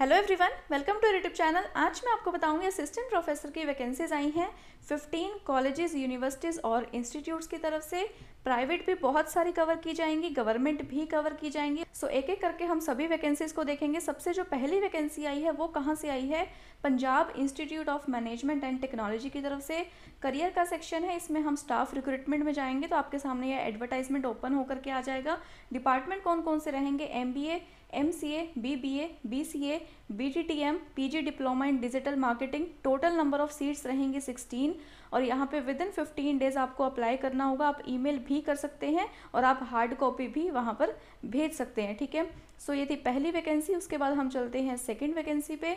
hello everyone welcome to YouTube channel आज मैं आपको बताऊंगी असिस्टेंट प्रोफेसर की वैकेंसीज आई हैं 15 कॉलेजेस यूनिवर्सिटीज़ और इंस्टीट्यूट्स की तरफ से प्राइवेट भी बहुत सारी कवर की जाएंगी गवर्नमेंट भी कवर की जाएंगी सो so, एक एक करके हम सभी वैकेंसीज़ को देखेंगे सबसे जो पहली वैकेंसी आई है वो कहाँ से आई है Punjab Institute of Management and Technology की तरफ से करियर का सेक्शन है इसमें हम स्टाफ रिक्रूटमेंट में जाएंगे तो आपके सामने यह एडवर्टाइजमेंट ओपन होकर के आ जाएगा डिपार्टमेंट कौन कौन से रहेंगे M M C A B B A B C A B T T M P G diploma in digital marketing total number of seats रहेंगी सिक्सटीन और यहाँ पे विद इन फिफ्टीन डेज आपको अप्लाई करना होगा आप ईमेल भी कर सकते हैं और आप हार्ड कॉपी भी वहाँ पर भेज सकते हैं ठीक है सो so ये थी पहली वैकेंसी उसके बाद हम चलते हैं सेकेंड वैकेंसी पे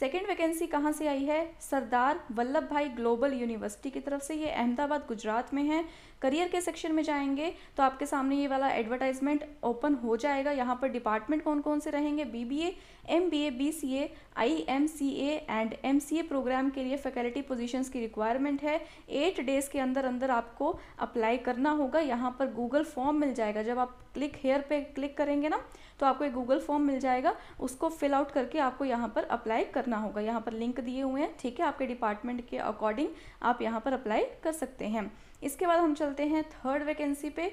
सेकेंड वैकेंसी कहाँ से आई है सरदार वल्लभ भाई ग्लोबल यूनिवर्सिटी की तरफ से ये अहमदाबाद गुजरात में है करियर के सेक्शन में जाएंगे तो आपके सामने ये वाला एडवर्टाइजमेंट ओपन हो जाएगा यहाँ पर डिपार्टमेंट कौन कौन से रहेंगे B B M B A B C A I M C and M C A programme के लिए फैकल्टी पोजीशंस की रिक्वायरमेंट है एट डेज के अंदर अंदर आपको अप्लाई करना होगा यहाँ पर गूगल फॉर्म मिल जाएगा जब आप क्लिक हेयर पे क्लिक करेंगे ना तो आपको एक गूगल फॉर्म मिल जाएगा उसको फिल आउट करके आपको यहाँ पर अप्लाई करना होगा यहाँ पर लिंक दिए हुए हैं ठीक है आपके डिपार्टमेंट के अकॉर्डिंग आप यहाँ पर अप्लाई कर सकते हैं इसके बाद हम चलते हैं थर्ड वैकेंसी पे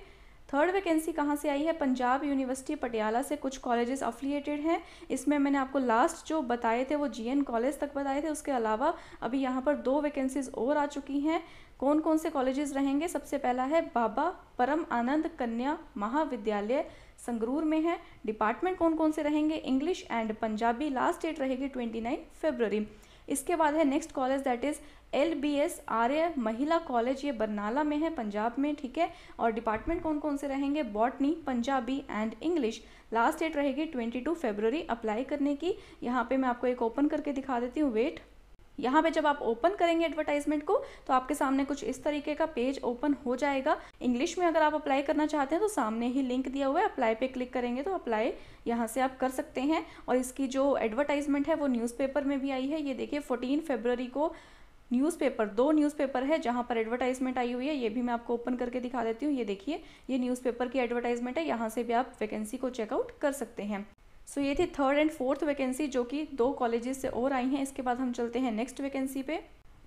थर्ड वैकेंसी कहाँ से आई है पंजाब यूनिवर्सिटी पटियाला से कुछ कॉलेजेस अफिलिएटेड हैं इसमें मैंने आपको लास्ट जो बताए थे वो जीएन कॉलेज तक बताए थे उसके अलावा अभी यहाँ पर दो वैकेंसीज और आ चुकी हैं कौन कौन से कॉलेजेस रहेंगे सबसे पहला है बाबा परम आनंद कन्या महाविद्यालय संगरूर में है डिपार्टमेंट कौन कौन से रहेंगे English and Punjabi last date रहेगी ट्वेंटी नाइन इसके बाद है next college that is L B S Arya Mahila College ये बरनाला में है पंजाब में ठीक है और डिपार्टमेंट कौन कौन से रहेंगे botany Punjabi and English last date रहेगी ट्वेंटी टू फेबररी अप्लाई करने की यहाँ पे मैं आपको एक ओपन करके दिखा देती हूँ वेट यहाँ पे जब आप ओपन करेंगे एडवर्टाइजमेंट को तो आपके सामने कुछ इस तरीके का पेज ओपन हो जाएगा इंग्लिश में अगर आप अप्लाई करना चाहते हैं तो सामने ही लिंक दिया हुआ है अप्लाई पे क्लिक करेंगे तो अप्लाई यहाँ से आप कर सकते हैं और इसकी जो एडवर्टाइजमेंट है वो न्यूज़पेपर में भी आई है ये देखिए फोर्टीन फेबररी को न्यूज़पेपर दो न्यूज़पेपर है जहाँ पर एडवर्टाइजमेंट आई हुई है ये भी मैं आपको ओपन करके दिखा देती हूँ ये देखिए ये न्यूज़पेपर की एडवर्टाइजमेंट है यहाँ से भी आप वैकेंसी को चेकआउट कर सकते हैं सो ये थी थर्ड एंड फोर्थ वैकेंसी जो कि दो कॉलेजेस से और आई हैं इसके बाद हम चलते हैं नेक्स्ट वैकेंसी पे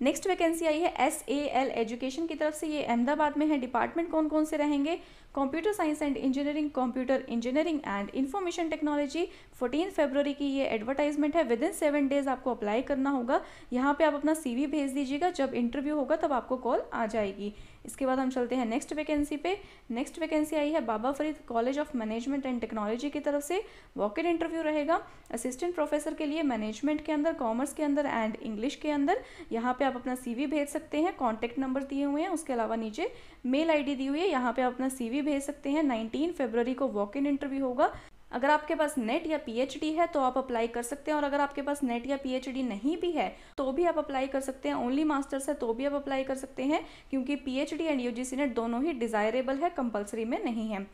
नेक्स्ट वैकेंसी आई है एस ए एल एजुकेशन की तरफ से ये अहमदाबाद में है डिपार्टमेंट कौन कौन से रहेंगे computer science and engineering computer engineering and information technology 14 फरवरी की ये एडवर्टाइजमेंट है विद इन सेवन डेज आपको अप्लाई करना होगा यहाँ पे आप अपना सीवी भेज दीजिएगा जब इंटरव्यू होगा तब आपको कॉल आ जाएगी इसके बाद हम चलते हैं नेक्स्ट वैकेंसी पे नेक्स्ट वैकेंसी आई है Baba Farid College of Management and Technology की तरफ से वॉक इन इंटरव्यू रहेगा असिस्टेंट प्रोफेसर के लिए मैनेजमेंट के अंदर कॉमर्स के अंदर एंड इंग्लिश के अंदर यहाँ पे आप अपना सीवी भेज सकते हैं कॉन्टैक्ट नंबर दिए हुए हैं उसके अलावा नीचे मेल आई दी हुई है यहाँ पे आप अपना सी भी भेज सकते हैं 19 फरवरी को वॉक इन इंटरव्यू होगा अगर आपके पास नेट या पीएचडी है तो आप अप्लाई कर सकते हैं और अगर आपके पास नेट या पीएचडी नहीं भी है तो भी आप अप्लाई कर सकते हैं ओनली मास्टर्स है तो भी आप अप्लाई कर सकते हैं क्योंकि पीएचडी एंड यूजीसी नेट दोनों ही डिजायरेबल है कंपलसरी में नहीं है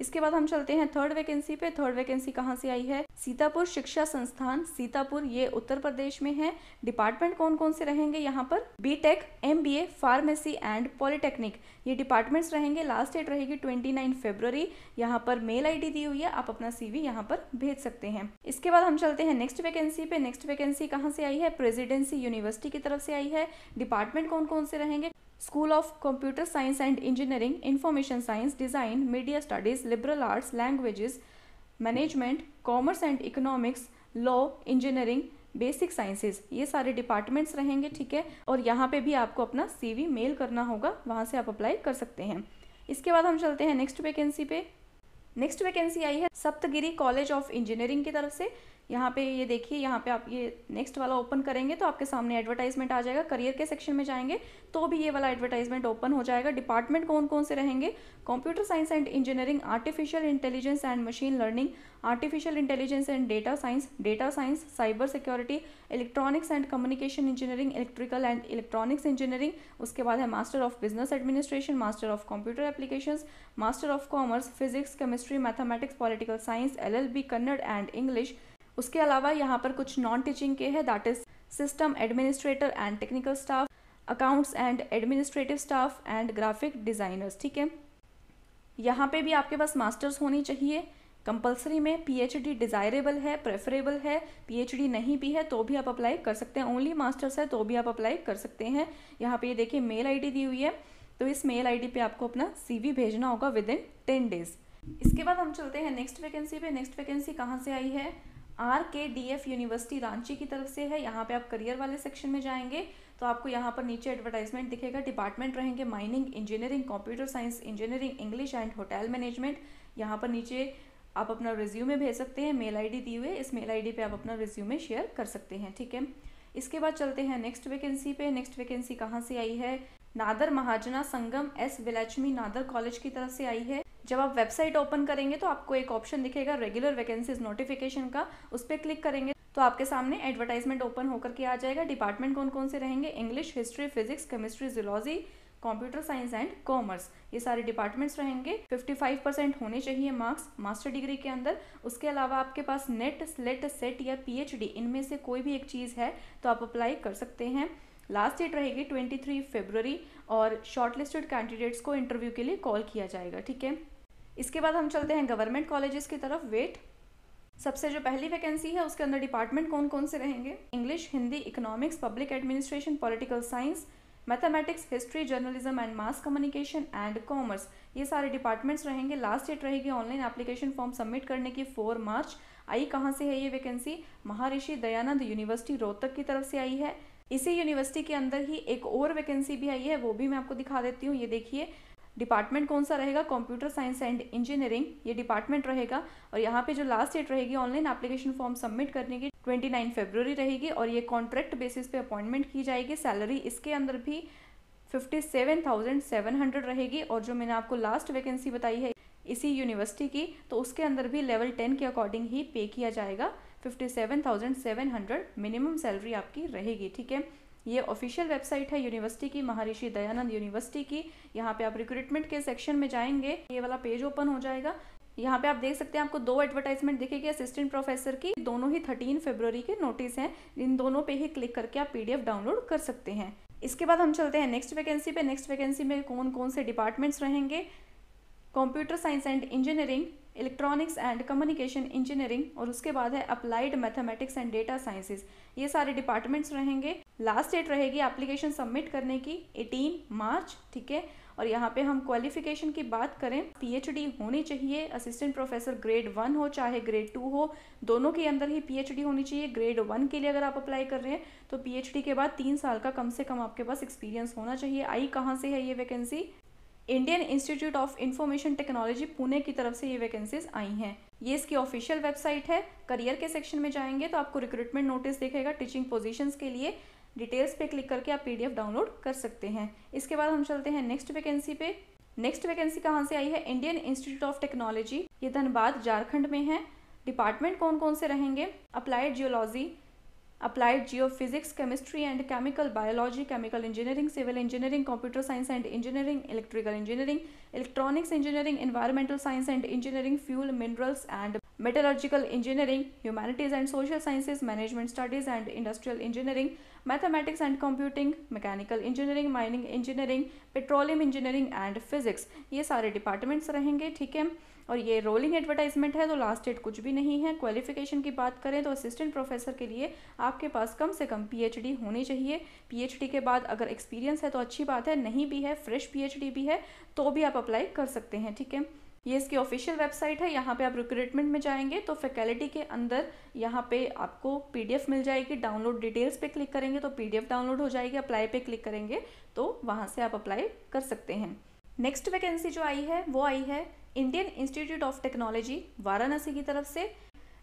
इसके बाद हम चलते हैं थर्ड वैकेंसी पे थर्ड वैकेंसी कहाँ से आई है सीतापुर शिक्षा संस्थान सीतापुर ये उत्तर प्रदेश में है डिपार्टमेंट कौन कौन से रहेंगे यहाँ पर B tech M B A pharmacy and polytechnic ये डिपार्टमेंट्स रहेंगे लास्ट डेट रहेगी ट्वेंटी नाइन फेब्रवरी यहाँ पर मेल आई डी दी हुई है आप अपना सीवी यहाँ पर भेज सकते हैं इसके बाद हम चलते हैं नेक्स्ट वैकेंसी पे नेक्स्ट वैकेंसी कहाँ से आई है प्रेजिडेंसी यूनिवर्सिटी की तरफ से आई है डिपार्टमेंट कौन कौन से रहेंगे School of Computer Science and Engineering, Information Science, Design, Media Studies, Liberal Arts, Languages, Management, Commerce and Economics, Law, Engineering, basic sciences ये सारे डिपार्टमेंट्स रहेंगे ठीक है और यहाँ पे भी आपको अपना सीवी मेल करना होगा वहाँ से आप अप्लाई कर सकते हैं इसके बाद हम चलते हैं नेक्स्ट वैकेंसी पे नेक्स्ट वैकेंसी आई है सप्तगिरी कॉलेज ऑफ इंजीनियरिंग की तरफ से यहाँ पे ये देखिए यहाँ पे आप ये नेक्स्ट वाला ओपन करेंगे तो आपके सामने एडवर्टाइजमेंट आ जाएगा करियर के सेक्शन में जाएंगे तो भी ये वाला एडवर्टाइजमेंट ओपन हो जाएगा डिपार्टमेंट कौन कौन से रहेंगे computer science and engineering artificial intelligence and machine learning artificial intelligence and data science data science cyber security electronics and communication engineering electrical and electronics engineering उसके बाद है master of business administration master of computer application master of commerce physics chemistry mathematics political science L L B Kannada and English उसके अलावा यहाँ पर कुछ non teaching के हैं that is system administrator and technical staff accounts and administrative staff and graphic designers ठीक है यहाँ पे भी आपके पास मास्टर्स होनी चाहिए कंपलसरी में पीएचडी डिज़ायरेबल है प्रेफरेबल है पीएचडी नहीं भी है तो भी आप अप्लाई कर सकते हैं ओनली मास्टर्स है तो भी आप अप्लाई कर सकते हैं यहाँ पे ये देखिए मेल आईडी दी हुई है तो इस मेल आईडी पे आपको अपना सीवी भेजना होगा विद इन टेन डेज इसके बाद हम चलते हैं नेक्स्ट वैकेंसी पे नेक्स्ट वैकेंसी कहाँ से आई है आर के डी एफ यूनिवर्सिटी रांची की तरफ से है यहाँ पे आप करियर वाले सेक्शन में जाएंगे तो आपको यहाँ पर नीचे एडवर्टाइजमेंट दिखेगा डिपार्टमेंट रहेंगे mining engineering computer science engineering English and hotel management यहाँ पर नीचे आप अपना रिज्यूमे भेज सकते हैं मेल आईडी दी हुई इस मेल आईडी पे आप अपना रिज्यूमे शेयर कर सकते हैं ठीक है इसके बाद चलते हैं नेक्स्ट वैकेंसी पे नेक्स्ट वैकेंसी कहाँ से आई है नादर महाजना संगम एस विलक्ष्मी नादर कॉलेज की तरफ से आई है जब आप वेबसाइट ओपन करेंगे तो आपको एक ऑप्शन दिखेगा रेगुलर वैकेंसीज नोटिफिकेशन का उस पर क्लिक करेंगे तो आपके सामने एडवर्टाइजमेंट ओपन होकर के आ जाएगा डिपार्टमेंट कौन कौन से रहेंगे English history physics chemistry zoology computer science and commerce ये सारे डिपार्टमेंट्स रहेंगे 55 परसेंट होने चाहिए मार्क्स मास्टर डिग्री के अंदर उसके अलावा आपके पास नेट स्लेट सेट या पीएचडी इनमें से कोई भी एक चीज़ है तो आप अप्लाई कर सकते हैं लास्ट डेट रहेगी 23 फरवरी और शॉर्टलिस्टेड कैंडिडेट्स को इंटरव्यू के लिए कॉल किया जाएगा ठीक है इसके बाद हम चलते हैं गवर्नमेंट कॉलेजेस की तरफ वेट सबसे जो पहली वैकेंसी है उसके अंदर डिपार्टमेंट कौन कौन से रहेंगे English Hindi economics public administration political science mathematics history journalism and mass communication and commerce ये सारे डिपार्टमेंट्स रहेंगे लास्ट डेट रहेगी ऑनलाइन एप्लीकेशन फॉर्म सबमिट करने की फोर मार्च आई कहाँ से है ये वैकेंसी महर्षि दयानंद यूनिवर्सिटी रोहतक की तरफ से आई है इसी यूनिवर्सिटी के अंदर ही एक और वैकेंसी भी आई है वो भी मैं आपको दिखा देती हूँ ये देखिए डिपार्टमेंट कौन सा रहेगा कंप्यूटर साइंस एंड इंजीनियरिंग ये डिपार्टमेंट रहेगा और यहाँ पे जो लास्ट डेट रहेगी ऑनलाइन एप्लीकेशन फॉर्म सबमिट करने की ट्वेंटी नाइन फेब्रवरी रहेगी और ये कॉन्ट्रैक्ट बेसिस पे अपॉइंटमेंट की जाएगी सैलरी इसके अंदर भी fifty seven thousand seven hundred रहेगी और जो मैंने आपको लास्ट वैकेंसी बताई है इसी यूनिवर्सिटी की तो उसके अंदर भी लेवल टेन के अकॉर्डिंग ही पे किया जाएगा fifty seven thousand seven hundred minimum salary आपकी रहेगी ठीक है ये ऑफिशियल वेबसाइट है यूनिवर्सिटी की महर्षि दयानंद यूनिवर्सिटी की यहाँ पे आप रिक्रूटमेंट के सेक्शन में जाएंगे ये वाला पेज ओपन हो जाएगा यहाँ पे आप देख सकते हैं आपको दो एडवर्टाइजमेंट दिखेगी असिस्टेंट प्रोफेसर की दोनों ही थर्टीन फेब्रवरी के नोटिस हैं इन दोनों पे ही क्लिक करके आप पीडीएफ डाउनलोड कर सकते हैं इसके बाद हम चलते हैं नेक्स्ट वैकेंसी पे नेक्स्ट वैकेंसी में कौन कौन से डिपार्टमेंट्स रहेंगे computer science and engineering electronics and communication engineering और उसके बाद है applied mathematics and data sciences ये सारे डिपार्टमेंट्स रहेंगे लास्ट डेट रहेगी एप्लीकेशन सबमिट करने की 18 मार्च ठीक है और यहाँ पे हम क्वालिफिकेशन की बात करें पीएचडी होनी चाहिए असिस्टेंट प्रोफेसर ग्रेड वन हो चाहे ग्रेड टू हो दोनों के अंदर ही पीएचडी होनी चाहिए ग्रेड वन के लिए अगर आप अप्लाई कर रहे हैं तो पीएचडी के बाद तीन साल का कम से कम आपके पास एक्सपीरियंस होना चाहिए आई कहाँ से है ये vacancy Indian Institute of Information Technology Pune की तरफ से ये वैकेंसीज आई हैं ये इसकी ऑफिशियल वेबसाइट है करियर के सेक्शन में जाएंगे तो आपको रिक्रूटमेंट नोटिस देखेगा टीचिंग पोजीशंस के लिए डिटेल्स पे क्लिक करके आप पीडीएफ डाउनलोड कर सकते हैं इसके बाद हम चलते हैं नेक्स्ट वैकेंसी पे नेक्स्ट वैकेंसी कहाँ से आई है इंडियन इंस्टीट्यूट ऑफ टेक्नोलॉजी ये धनबाद झारखंड में है डिपार्टमेंट कौन कौन से रहेंगे applied geology applied geophysics chemistry and chemical biology chemical engineering civil engineering computer science and engineering electrical engineering electronics engineering environmental science and engineering fuel minerals and metallurgical engineering humanities and social sciences management studies and industrial engineering mathematics and computing mechanical engineering mining engineering petroleum engineering and physics ये सारे departments रहेंगे ठीक है और ये rolling advertisement है तो last date कुछ भी नहीं है क्वालिफिकेशन की बात करें तो असिस्टेंट प्रोफेसर के लिए आपके पास कम से कम पीएचडी होनी चाहिए पीएचडी के बाद अगर एक्सपीरियंस है तो अच्छी बात है नहीं भी है फ्रेश पीएचडी भी है तो भी आप अप्लाई कर सकते हैं ठीक है ये इसकी ऑफिशियल वेबसाइट है यहाँ पे आप रिक्रूटमेंट में जाएंगे तो फैकल्टी के अंदर यहाँ पे आपको पीडीएफ मिल जाएगी डाउनलोड डिटेल्स पे क्लिक करेंगे तो पीडीएफ डाउनलोड हो जाएगी अप्लाई पे क्लिक करेंगे तो वहाँ से आप अप्लाई कर सकते हैं नेक्स्ट वैकेंसी जो आई है वो आई है Indian Institute of Technology Varanasi की तरफ से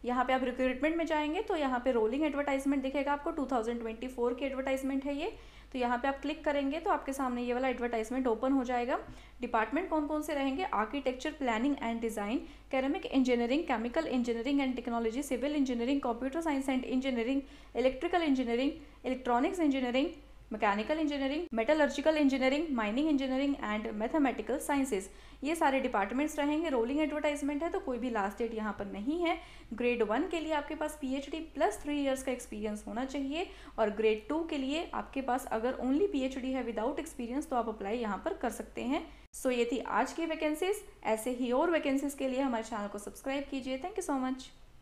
यहाँ पे आप रिक्रूटमेंट में जाएंगे तो यहाँ पे रोलिंग एडवर्टाइजमेंट दिखेगा आपको 2024 की एडवर्टाइजमेंट है ये तो यहाँ पे आप क्लिक करेंगे तो आपके सामने ये वाला एडवर्टाइजमेंट ओपन हो जाएगा डिपार्टमेंट कौन कौन से रहेंगे architecture planning and design ceramic engineering chemical engineering and technology civil engineering computer science and engineering electrical engineering electronics engineering mechanical engineering metallurgical engineering mining engineering and mathematical sciences ये सारे departments रहेंगे rolling advertisement है तो कोई भी last date यहाँ पर नहीं है ग्रेड वन के लिए आपके पास पीएचडी प्लस थ्री ईयर्स का एक्सपीरियंस होना चाहिए और ग्रेड टू के लिए आपके पास अगर ओनली पीएचडी है विदाउट एक्सपीरियंस तो आप अप्लाई यहाँ पर कर सकते हैं सो so, ये थी आज की वैकेंसीज ऐसे ही और वैकेंसीज के लिए हमारे चैनल को सब्सक्राइब कीजिए थैंक यू सो मच